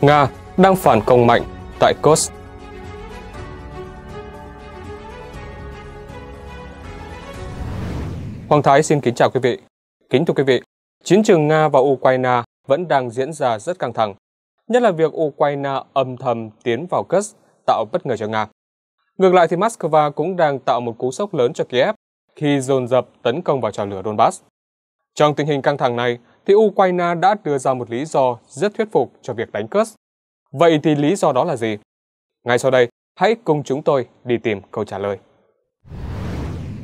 Nga đang phản công mạnh tại Kursk. Hoàng Thái xin kính chào quý vị. Kính thưa quý vị, chiến trường Nga và Ukraine vẫn đang diễn ra rất căng thẳng, nhất là việc Ukraine âm thầm tiến vào Kursk tạo bất ngờ cho Nga. Ngược lại thì Moscow cũng đang tạo một cú sốc lớn cho Kiev khi dồn dập tấn công vào trào lửa Donbass. Trong tình hình căng thẳng này, thì Ukraine đã đưa ra một lý do rất thuyết phục cho việc đánh cướp. Vậy thì lý do đó là gì? Ngay sau đây, hãy cùng chúng tôi đi tìm câu trả lời.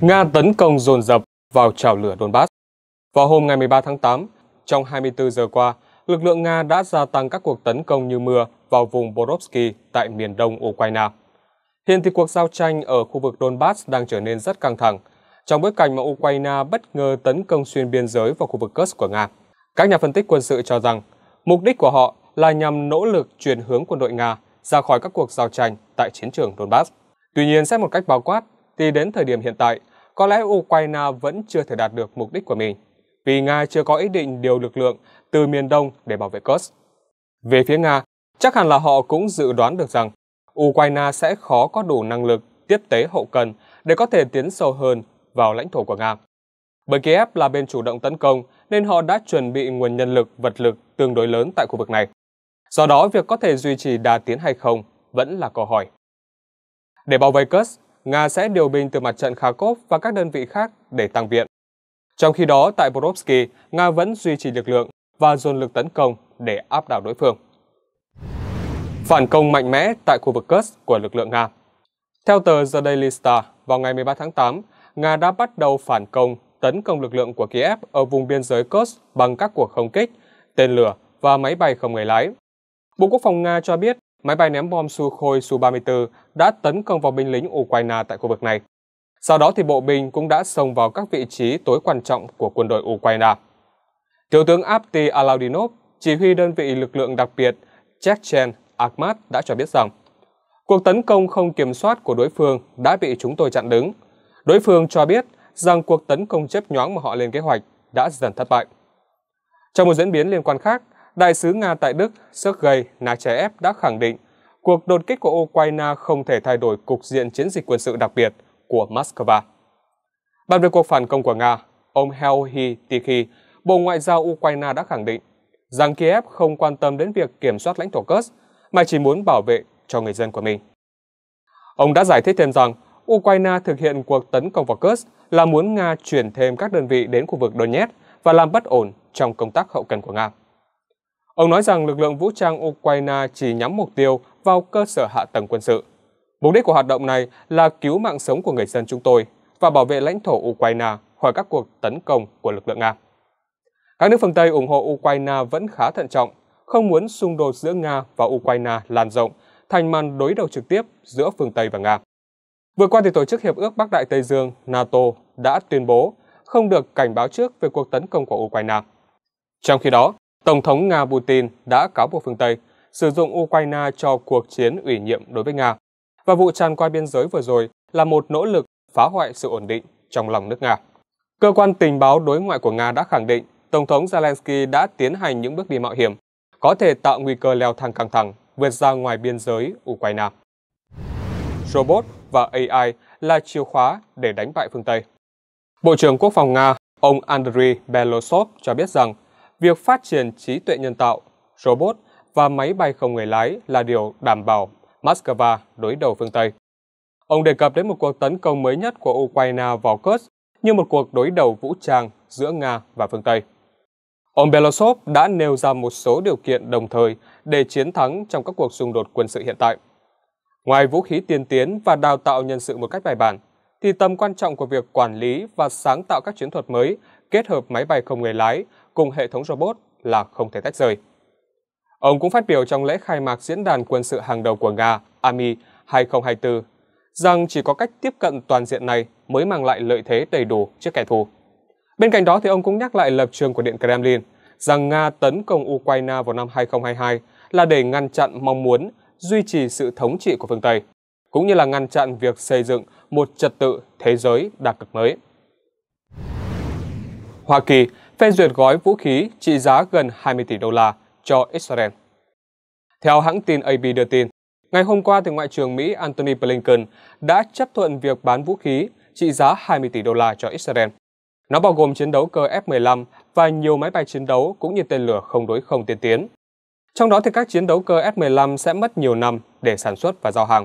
Nga tấn công dồn dập vào trào lửa Donbass. Vào hôm ngày 13 tháng 8, trong 24 giờ qua, lực lượng Nga đã gia tăng các cuộc tấn công như mưa vào vùng Borovsky tại miền đông Ukraine. Hiện thì cuộc giao tranh ở khu vực Donbass đang trở nên rất căng thẳng, trong bối cảnh mà Ukraine bất ngờ tấn công xuyên biên giới vào khu vực Kursk của Nga. Các nhà phân tích quân sự cho rằng mục đích của họ là nhằm nỗ lực chuyển hướng quân đội Nga ra khỏi các cuộc giao tranh tại chiến trường Donbass. Tuy nhiên, xét một cách bao quát, thì đến thời điểm hiện tại, có lẽ Ukraine vẫn chưa thể đạt được mục đích của mình, vì Nga chưa có ý định điều lực lượng từ miền Đông để bảo vệ Kursk. Về phía Nga, chắc hẳn là họ cũng dự đoán được rằng Ukraine sẽ khó có đủ năng lực tiếp tế hậu cần để có thể tiến sâu hơn vào lãnh thổ của Nga. Bởi Kiev là bên chủ động tấn công nên họ đã chuẩn bị nguồn nhân lực, vật lực tương đối lớn tại khu vực này. Do đó, việc có thể duy trì đà tiến hay không vẫn là câu hỏi. Để bảo vệ Kursk, Nga sẽ điều binh từ mặt trận Kharkov và các đơn vị khác để tăng viện. Trong khi đó, tại Borovsky, Nga vẫn duy trì lực lượng và dồn lực tấn công để áp đảo đối phương. Phản công mạnh mẽ tại khu vực Kursk của lực lượng Nga Theo tờ The Daily Star, vào ngày 13 tháng 8, Nga đã bắt đầu phản công tấn công lực lượng của Kiev ở vùng biên giới Kursk bằng các cuộc không kích, tên lửa và máy bay không người lái. Bộ Quốc phòng Nga cho biết máy bay ném bom Sukhoi Su-34 đã tấn công vào binh lính Ukraine tại khu vực này. Sau đó thì bộ binh cũng đã xông vào các vị trí tối quan trọng của quân đội Ukraine. Thiếu tướng Apti Alaudinov, chỉ huy đơn vị lực lượng đặc biệt Chechen Akhmat đã cho biết rằng cuộc tấn công không kiểm soát của đối phương đã bị chúng tôi chặn đứng. Đối phương cho biết rằng cuộc tấn công chớp nhoáng mà họ lên kế hoạch đã dần thất bại. Trong một diễn biến liên quan khác, đại sứ Nga tại Đức Sergei Nachev đã khẳng định cuộc đột kích của Ukraine không thể thay đổi cục diện chiến dịch quân sự đặc biệt của Moscow. Bàn về cuộc phản công của Nga, ông Helhi Tikhi, Bộ Ngoại giao Ukraine đã khẳng định rằng Kiev không quan tâm đến việc kiểm soát lãnh thổ Kursk mà chỉ muốn bảo vệ cho người dân của mình. Ông đã giải thích thêm rằng Ukraine thực hiện cuộc tấn công vào Kursk là muốn Nga chuyển thêm các đơn vị đến khu vực Donetsk và làm bất ổn trong công tác hậu cần của Nga. Ông nói rằng lực lượng vũ trang Ukraine chỉ nhắm mục tiêu vào cơ sở hạ tầng quân sự. Mục đích của hoạt động này là cứu mạng sống của người dân chúng tôi và bảo vệ lãnh thổ Ukraine khỏi các cuộc tấn công của lực lượng Nga. Các nước phương Tây ủng hộ Ukraine vẫn khá thận trọng, không muốn xung đột giữa Nga và Ukraine lan rộng thành màn đối đầu trực tiếp giữa phương Tây và Nga. Vừa qua thì Tổ chức Hiệp ước Bắc Đại Tây Dương NATO đã tuyên bố không được cảnh báo trước về cuộc tấn công của Ukraine. Trong khi đó, Tổng thống Nga Putin đã cáo buộc phương Tây sử dụng Ukraine cho cuộc chiến ủy nhiệm đối với Nga và vụ tràn qua biên giới vừa rồi là một nỗ lực phá hoại sự ổn định trong lòng nước Nga. Cơ quan tình báo đối ngoại của Nga đã khẳng định Tổng thống Zelensky đã tiến hành những bước đi mạo hiểm, có thể tạo nguy cơ leo thang căng thẳng vượt ra ngoài biên giới Ukraine. Robot và AI là chìa khóa để đánh bại phương Tây. Bộ trưởng Quốc phòng Nga, ông Andriy Belosov cho biết rằng việc phát triển trí tuệ nhân tạo, robot và máy bay không người lái là điều đảm bảo Moscow đối đầu phương Tây. Ông đề cập đến một cuộc tấn công mới nhất của Ukraine vào Kursk như một cuộc đối đầu vũ trang giữa Nga và phương Tây. Ông Belosov đã nêu ra một số điều kiện đồng thời để chiến thắng trong các cuộc xung đột quân sự hiện tại. Ngoài vũ khí tiên tiến và đào tạo nhân sự một cách bài bản, thì tầm quan trọng của việc quản lý và sáng tạo các chiến thuật mới kết hợp máy bay không người lái cùng hệ thống robot là không thể tách rời. Ông cũng phát biểu trong lễ khai mạc diễn đàn quân sự hàng đầu của Nga, AMI 2024, rằng chỉ có cách tiếp cận toàn diện này mới mang lại lợi thế đầy đủ trước kẻ thù. Bên cạnh đó thì ông cũng nhắc lại lập trường của Điện Kremlin rằng Nga tấn công Ukraine vào năm 2022 là để ngăn chặn mong muốn duy trì sự thống trị của phương Tây, cũng như là ngăn chặn việc xây dựng một trật tự thế giới đa cực mới. Hoa Kỳ phê duyệt gói vũ khí trị giá gần 20 tỷ đô la cho Israel. Theo hãng tin AP đưa tin, ngày hôm qua thì Ngoại trưởng Mỹ Antony Blinken đã chấp thuận việc bán vũ khí trị giá 20 tỷ đô la cho Israel. Nó bao gồm chiến đấu cơ F-15 và nhiều máy bay chiến đấu cũng như tên lửa không đối không tiên tiến, trong đó thì các chiến đấu cơ F-15 sẽ mất nhiều năm để sản xuất và giao hàng.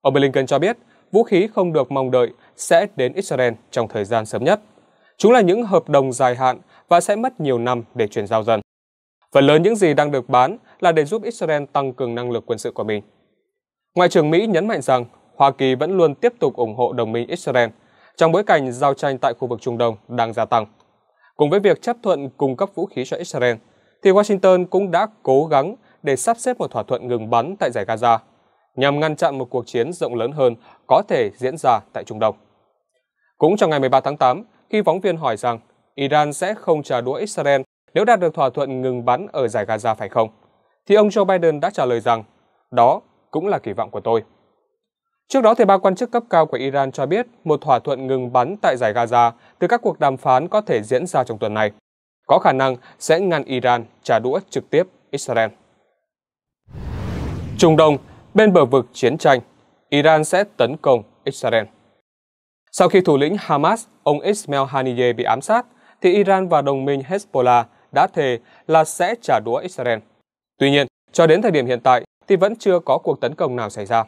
Ông Blinken cho biết, vũ khí không được mong đợi sẽ đến Israel trong thời gian sớm nhất. Chúng là những hợp đồng dài hạn và sẽ mất nhiều năm để chuyển giao dần. Phần lớn những gì đang được bán là để giúp Israel tăng cường năng lực quân sự của mình. Ngoại trưởng Mỹ nhấn mạnh rằng Hoa Kỳ vẫn luôn tiếp tục ủng hộ đồng minh Israel trong bối cảnh giao tranh tại khu vực Trung Đông đang gia tăng. Cùng với việc chấp thuận cung cấp vũ khí cho Israel, thì Washington cũng đã cố gắng để sắp xếp một thỏa thuận ngừng bắn tại giải Gaza nhằm ngăn chặn một cuộc chiến rộng lớn hơn có thể diễn ra tại Trung Đông. Cũng trong ngày 13 tháng 8, khi phóng viên hỏi rằng Iran sẽ không trả đũa Israel nếu đạt được thỏa thuận ngừng bắn ở giải Gaza phải không, thì ông Joe Biden đã trả lời rằng đó cũng là kỳ vọng của tôi. Trước đó, thì ba quan chức cấp cao của Iran cho biết một thỏa thuận ngừng bắn tại giải Gaza từ các cuộc đàm phán có thể diễn ra trong tuần này có khả năng sẽ ngăn Iran trả đũa trực tiếp Israel. Trung Đông, bên bờ vực chiến tranh, Iran sẽ tấn công Israel. Sau khi thủ lĩnh Hamas, ông Ismail Haniyeh bị ám sát, thì Iran và đồng minh Hezbollah đã thề là sẽ trả đũa Israel. Tuy nhiên, cho đến thời điểm hiện tại thì vẫn chưa có cuộc tấn công nào xảy ra.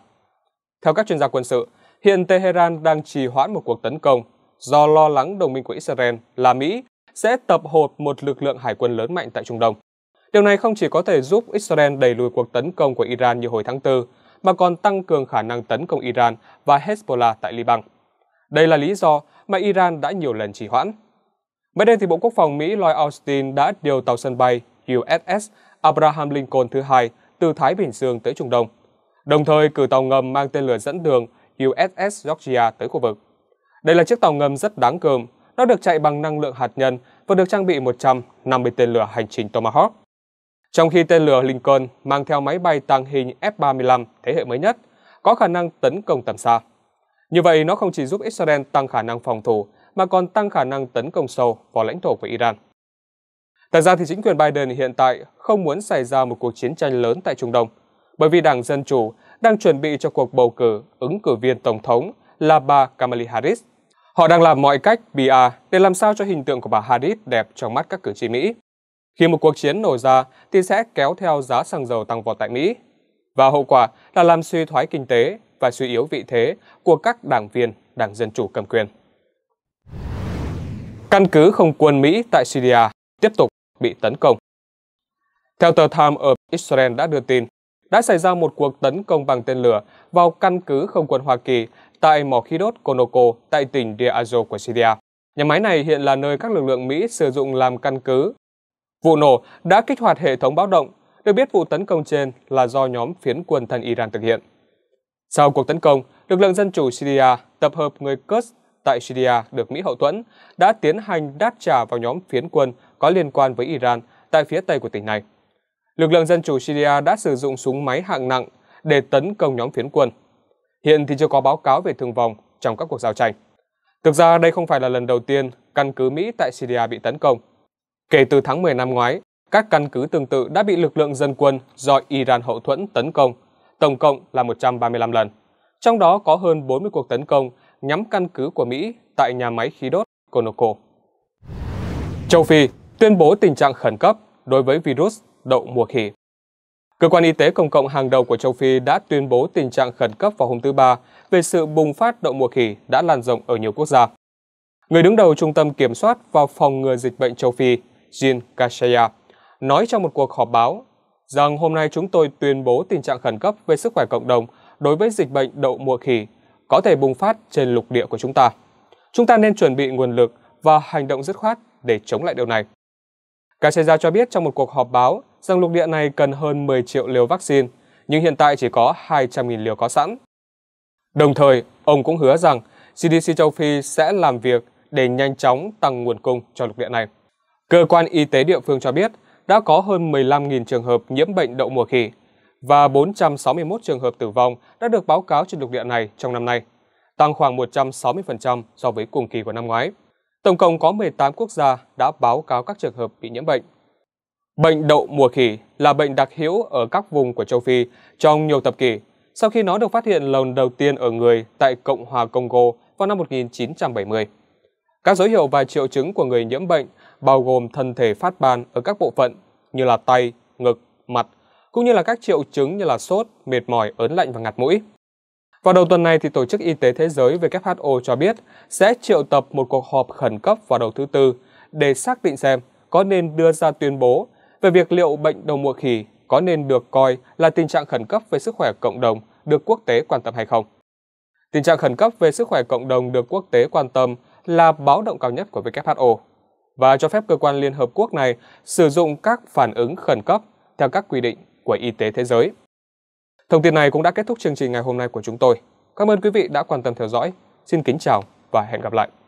Theo các chuyên gia quân sự, hiện Tehran đang trì hoãn một cuộc tấn công do lo lắng đồng minh của Israel là Mỹ sẽ tập hợp một lực lượng hải quân lớn mạnh tại Trung Đông. Điều này không chỉ có thể giúp Israel đẩy lùi cuộc tấn công của Iran như hồi tháng 4, mà còn tăng cường khả năng tấn công Iran và Hezbollah tại Liban. Đây là lý do mà Iran đã nhiều lần trì hoãn. Mới đây thì Bộ Quốc phòng Mỹ Lloyd Austin đã điều tàu sân bay USS Abraham Lincoln thứ hai từ Thái Bình Dương tới Trung Đông, đồng thời cử tàu ngầm mang tên lửa dẫn đường USS Georgia tới khu vực. Đây là chiếc tàu ngầm rất đáng cơm, nó được chạy bằng năng lượng hạt nhân và được trang bị 150 tên lửa hành trình Tomahawk. Trong khi tên lửa Lincoln mang theo máy bay tàng hình F-35 thế hệ mới nhất, có khả năng tấn công tầm xa. Như vậy, nó không chỉ giúp Israel tăng khả năng phòng thủ, mà còn tăng khả năng tấn công sâu vào lãnh thổ của Iran. Thật ra thì chính quyền Biden hiện tại không muốn xảy ra một cuộc chiến tranh lớn tại Trung Đông, bởi vì Đảng Dân Chủ đang chuẩn bị cho cuộc bầu cử ứng cử viên Tổng thống là bà Kamala Harris Họ đang làm mọi cách PR để làm sao cho hình tượng của bà Harris đẹp trong mắt các cử tri Mỹ. Khi một cuộc chiến nổ ra thì sẽ kéo theo giá xăng dầu tăng vọt tại Mỹ. Và hậu quả là làm suy thoái kinh tế và suy yếu vị thế của các đảng viên Đảng Dân Chủ cầm quyền. Căn cứ không quân Mỹ tại Syria tiếp tục bị tấn công. Theo tờ Time of Israel đã đưa tin, đã xảy ra một cuộc tấn công bằng tên lửa vào căn cứ không quân Hoa Kỳ tại mỏ khí đốt Conoco tại tỉnh Diazo của Syria. Nhà máy này hiện là nơi các lực lượng Mỹ sử dụng làm căn cứ. Vụ nổ đã kích hoạt hệ thống báo động. Được biết vụ tấn công trên là do nhóm phiến quân thân Iran thực hiện. Sau cuộc tấn công, lực lượng dân chủ Syria tập hợp người Kurds tại Syria được Mỹ hậu thuẫn đã tiến hành đáp trả vào nhóm phiến quân có liên quan với Iran tại phía tây của tỉnh này. Lực lượng dân chủ Syria đã sử dụng súng máy hạng nặng để tấn công nhóm phiến quân. Hiện thì chưa có báo cáo về thương vong trong các cuộc giao tranh. Thực ra đây không phải là lần đầu tiên căn cứ Mỹ tại Syria bị tấn công. Kể từ tháng 10 năm ngoái, các căn cứ tương tự đã bị lực lượng dân quân do Iran hậu thuẫn tấn công, tổng cộng là 135 lần. Trong đó có hơn 40 cuộc tấn công nhắm căn cứ của Mỹ tại nhà máy khí đốt Conoco. Châu Phi tuyên bố tình trạng khẩn cấp đối với virus đậu mùa khỉ. Cơ quan y tế công cộng hàng đầu của châu Phi đã tuyên bố tình trạng khẩn cấp vào hôm thứ Ba về sự bùng phát đậu mùa khỉ đã lan rộng ở nhiều quốc gia. Người đứng đầu Trung tâm Kiểm soát và Phòng ngừa Dịch bệnh châu Phi, Jean Kashaya, nói trong một cuộc họp báo rằng hôm nay chúng tôi tuyên bố tình trạng khẩn cấp về sức khỏe cộng đồng đối với dịch bệnh đậu mùa khỉ có thể bùng phát trên lục địa của chúng ta. Chúng ta nên chuẩn bị nguồn lực và hành động dứt khoát để chống lại điều này. Kashaya cho biết trong một cuộc họp báo rằng lục địa này cần hơn 10 triệu liều vaccine, nhưng hiện tại chỉ có 200.000 liều có sẵn. Đồng thời, ông cũng hứa rằng CDC châu Phi sẽ làm việc để nhanh chóng tăng nguồn cung cho lục địa này. Cơ quan y tế địa phương cho biết đã có hơn 15.000 trường hợp nhiễm bệnh đậu mùa khỉ và 461 trường hợp tử vong đã được báo cáo trên lục địa này trong năm nay, tăng khoảng 160% so với cùng kỳ của năm ngoái. Tổng cộng có 18 quốc gia đã báo cáo các trường hợp bị nhiễm bệnh. Bệnh đậu mùa khỉ là bệnh đặc hữu ở các vùng của châu Phi trong nhiều thập kỷ. Sau khi nó được phát hiện lần đầu tiên ở người tại Cộng hòa Congo vào năm 1970. Các dấu hiệu và triệu chứng của người nhiễm bệnh bao gồm thân thể phát ban ở các bộ phận như là tay, ngực, mặt, cũng như là các triệu chứng như là sốt, mệt mỏi, ớn lạnh và ngạt mũi. Vào đầu tuần này, thì Tổ chức Y tế Thế giới WHO cho biết sẽ triệu tập một cuộc họp khẩn cấp vào đầu thứ Tư để xác định xem có nên đưa ra tuyên bố về việc liệu bệnh đầu mùa khỉ có nên được coi là tình trạng khẩn cấp về sức khỏe cộng đồng được quốc tế quan tâm hay không. Tình trạng khẩn cấp về sức khỏe cộng đồng được quốc tế quan tâm là báo động cao nhất của WHO và cho phép cơ quan Liên Hợp Quốc này sử dụng các phản ứng khẩn cấp theo các quy định của Y tế Thế giới. Thông tin này cũng đã kết thúc chương trình ngày hôm nay của chúng tôi. Cảm ơn quý vị đã quan tâm theo dõi. Xin kính chào và hẹn gặp lại.